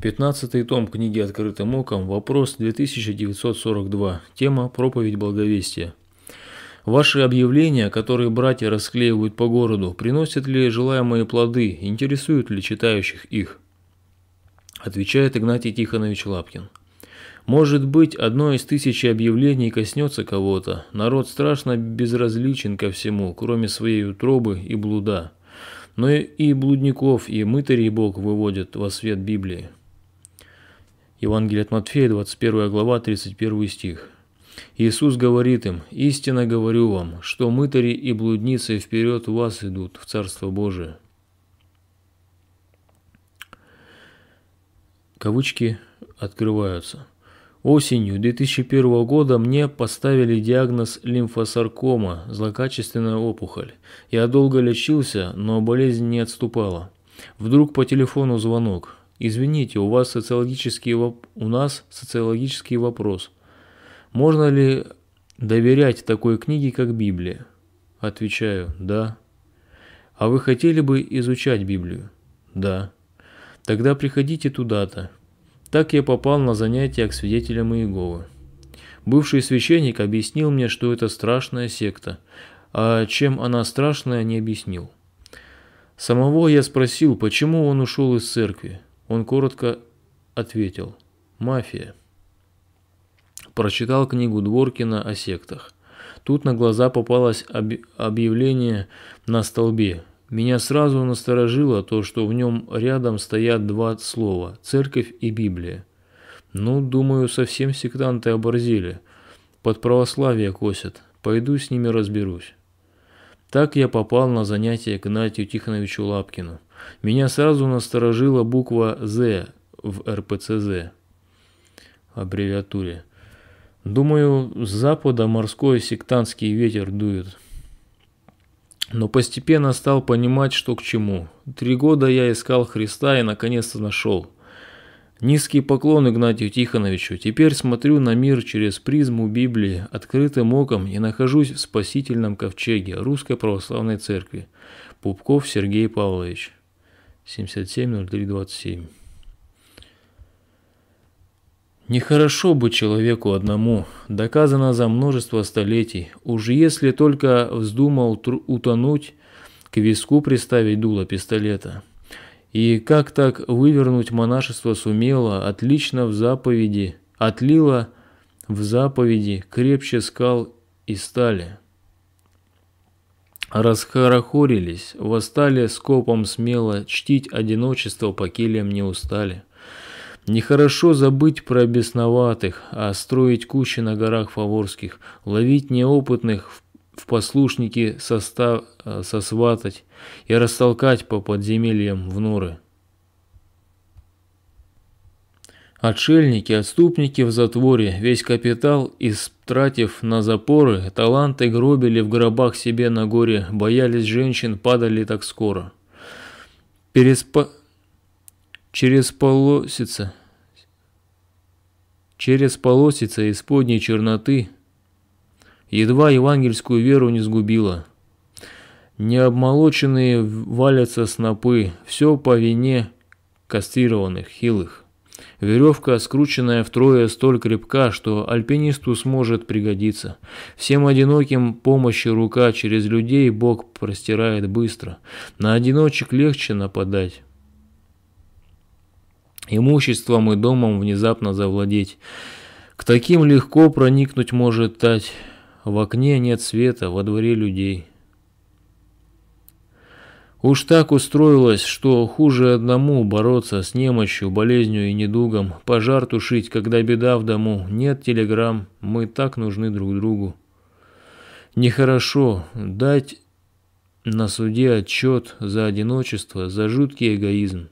15 том книги «Открытым оком», вопрос 2942, тема «Проповедь благовестия». Ваши объявления, которые братья расклеивают по городу, приносят ли желаемые плоды, интересуют ли читающих их? Отвечает Игнатий Тихонович Лапкин. Может быть, одно из тысячи объявлений коснется кого-то. Народ страшно безразличен ко всему, кроме своей утробы и блуда. Но и блудников, и мытарей Бог выводит во свет Библии. Евангелие от Матфея, 21 глава, 31 стих. Иисус говорит им, «Истинно говорю вам, что мытари и блудницы вперед у вас идут в Царство Божие». Кавычки открываются. Осенью 2001 года мне поставили диагноз лимфосаркома, злокачественная опухоль. Я долго лечился, но болезнь не отступала. Вдруг по телефону звонок. Извините, у вас социологический у нас социологический вопрос. Можно ли доверять такой книге, как Библия? Отвечаю, да. А вы хотели бы изучать Библию? Да. Тогда приходите туда-то. Так я попал на занятия к свидетелям Иеговы. Бывший священник объяснил мне, что это страшная секта, а чем она страшная, не объяснил. Самого я спросил, почему он ушел из церкви. Он коротко ответил «Мафия». Прочитал книгу Дворкина о сектах. Тут на глаза попалось объявление на столбе. Меня сразу насторожило то, что в нем рядом стоят два слова – церковь и Библия. Ну, думаю, совсем сектанты оборзели. Под православие косят. Пойду с ними разберусь. Так я попал на занятие к Гнатию Тихоновичу Лапкину. Меня сразу насторожила буква «З» в РПЦЗ, аббревиатуре. Думаю, с запада морской сектантский ветер дует. Но постепенно стал понимать, что к чему. Три года я искал Христа и наконец-то нашел. Низкий поклон Игнатию Тихоновичу. Теперь смотрю на мир через призму Библии, открытым оком и нахожусь в спасительном ковчеге Русской Православной Церкви. Пупков Сергей Павлович. 770327. Нехорошо быть человеку одному, доказано за множество столетий. Уж если только вздумал утонуть, к виску приставить дуло пистолета. И как так вывернуть монашество сумело, отлично в заповеди, отлило в заповеди крепче скал и стали. Расхорохорились, восстали скопом смело, чтить одиночество по кельям не устали. Нехорошо забыть про бесноватых, а строить кучи на горах фаворских, ловить неопытных в в послушники состав, э, сосватать и растолкать по подземельям в норы. Отшельники, отступники в затворе, весь капитал, истратив на запоры, таланты гробили в гробах себе на горе, боялись женщин, падали так скоро. Переспа... Через полосица... Через полосица исподней черноты едва евангельскую веру не сгубила. Необмолоченные валятся снопы, все по вине кастрированных, хилых. Веревка, скрученная втрое, столь крепка, что альпинисту сможет пригодиться. Всем одиноким помощи рука через людей Бог простирает быстро. На одиночек легче нападать имуществом и домом внезапно завладеть. К таким легко проникнуть может тать. В окне нет света, во дворе людей. Уж так устроилось, что хуже одному бороться с немощью, болезнью и недугом, пожар тушить, когда беда в дому, нет телеграмм, мы так нужны друг другу. Нехорошо дать на суде отчет за одиночество, за жуткий эгоизм.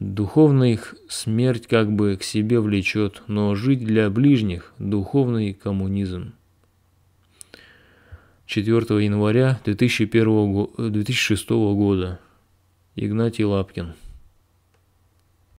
Духовно их смерть как бы к себе влечет, но жить для ближних – духовный коммунизм. 4 января 2001, 2006 года. Игнатий Лапкин.